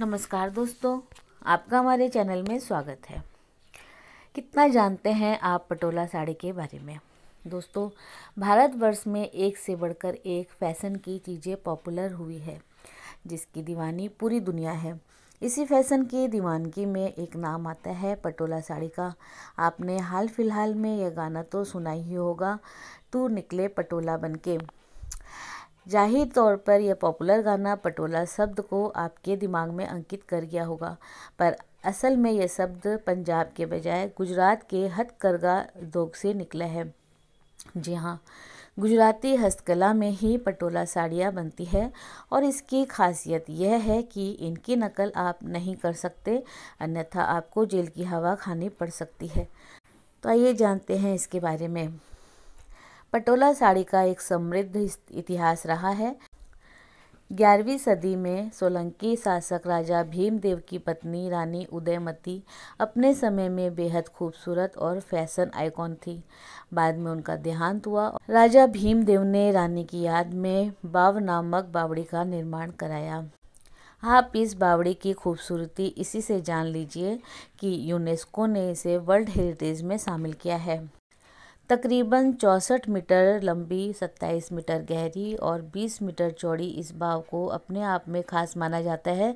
नमस्कार दोस्तों आपका हमारे चैनल में स्वागत है कितना जानते हैं आप पटोला साड़ी के बारे में दोस्तों भारतवर्ष में एक से बढ़कर एक फैशन की चीज़ें पॉपुलर हुई है जिसकी दीवानी पूरी दुनिया है इसी फैशन की दीवानगी में एक नाम आता है पटोला साड़ी का आपने हाल फिलहाल में यह गाना तो सुना ही होगा तू निकले पटोला बनके जाहिर तौर पर यह पॉपुलर गाना पटोला शब्द को आपके दिमाग में अंकित कर गया होगा पर असल में यह शब्द पंजाब के बजाय गुजरात के हथकरघा उद्योग से निकला है जी हाँ गुजराती हस्तकला में ही पटोला साड़ियाँ बनती है और इसकी खासियत यह है कि इनकी नकल आप नहीं कर सकते अन्यथा आपको जेल की हवा खानी पड़ सकती है तो आइए जानते हैं इसके बारे में पटोला साड़ी का एक समृद्ध इतिहास रहा है ग्यारहवीं सदी में सोलंकी शासक राजा भीमदेव की पत्नी रानी उदयमती अपने समय में बेहद खूबसूरत और फैशन आइकॉन थी बाद में उनका देहांत हुआ राजा भीमदेव ने रानी की याद में बाव नामक बावड़ी का निर्माण कराया आप इस बावड़ी की खूबसूरती इसी से जान लीजिए कि यूनेस्को ने इसे वर्ल्ड हेरिटेज में शामिल किया है तकरीबन चौंसठ मीटर लंबी 27 मीटर गहरी और 20 मीटर चौड़ी इस बाव को अपने आप में खास माना जाता है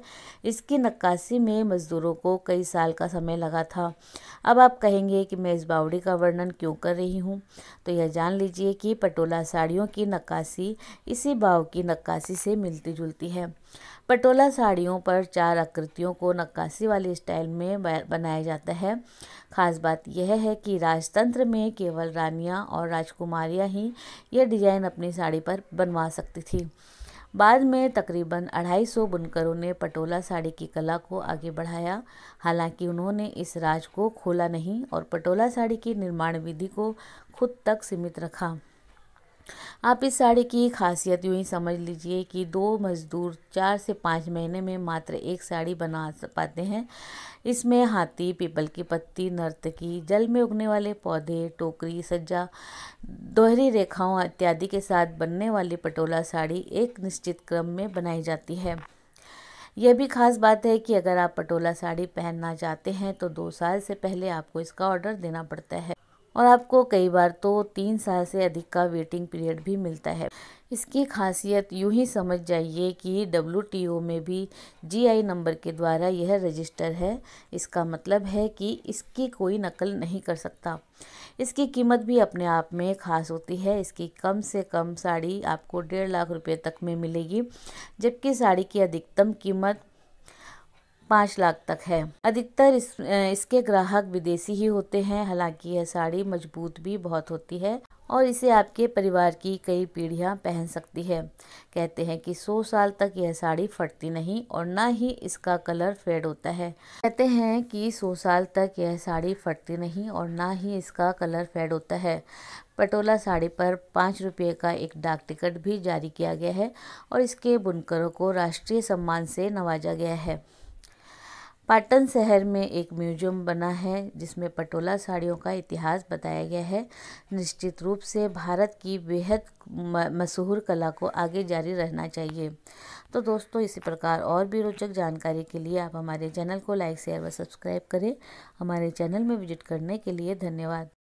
इसकी नक्काशी में मज़दूरों को कई साल का समय लगा था अब आप कहेंगे कि मैं इस बावड़ी का वर्णन क्यों कर रही हूँ तो यह जान लीजिए कि पटोला साड़ियों की नक्काशी इसी बाव की नक्काशी से मिलती जुलती है पटोला साड़ियों पर चार आकृतियों को नक्काशी वाले स्टाइल में बनाया जाता है खास बात यह है कि राजतंत्र में केवल रानियां और राजकुमारियाँ ही यह डिज़ाइन अपनी साड़ी पर बनवा सकती थी बाद में तकरीबन 250 बुनकरों ने पटोला साड़ी की कला को आगे बढ़ाया हालांकि उन्होंने इस राज को खोला नहीं और पटोला साड़ी की निर्माण विधि को खुद तक सीमित रखा आप इस साड़ी की खासियत यूँ ही समझ लीजिए कि दो मज़दूर चार से पाँच महीने में मात्र एक साड़ी बना पाते हैं इसमें हाथी पीपल की पत्ती नर्तकी जल में उगने वाले पौधे टोकरी सज्जा दोहरी रेखाओं इत्यादि के साथ बनने वाली पटोला साड़ी एक निश्चित क्रम में बनाई जाती है यह भी खास बात है कि अगर आप पटोला साड़ी पहनना चाहते हैं तो दो साल से पहले आपको इसका ऑर्डर देना पड़ता है और आपको कई बार तो तीन साल से अधिक का वेटिंग पीरियड भी मिलता है इसकी खासियत यूं ही समझ जाइए कि डब्ल्यू में भी जीआई नंबर के द्वारा यह रजिस्टर है इसका मतलब है कि इसकी कोई नकल नहीं कर सकता इसकी कीमत भी अपने आप में ख़ास होती है इसकी कम से कम साड़ी आपको डेढ़ लाख रुपए तक में मिलेगी जबकि साड़ी की अधिकतम कीमत पाँच लाख तक है अधिकतर इस, इसके ग्राहक विदेशी ही होते हैं हालांकि यह साड़ी मजबूत भी बहुत होती है और इसे आपके परिवार की कई पीढ़ियां पहन सकती है कहते हैं कि 100 साल तक यह साड़ी फटती नहीं और ना ही इसका कलर फेड होता है कहते हैं कि 100 साल तक यह साड़ी फटती नहीं और ना ही इसका कलर फेड होता है पटोला साड़ी पर पाँच रुपये का एक डाक टिकट भी जारी किया गया है और इसके बुनकरों को राष्ट्रीय सम्मान से नवाजा गया है पाटन शहर में एक म्यूजियम बना है जिसमें पटोला साड़ियों का इतिहास बताया गया है निश्चित रूप से भारत की बेहद मशहूर कला को आगे जारी रहना चाहिए तो दोस्तों इसी प्रकार और भी रोचक जानकारी के लिए आप हमारे चैनल को लाइक शेयर व सब्सक्राइब करें हमारे चैनल में विजिट करने के लिए धन्यवाद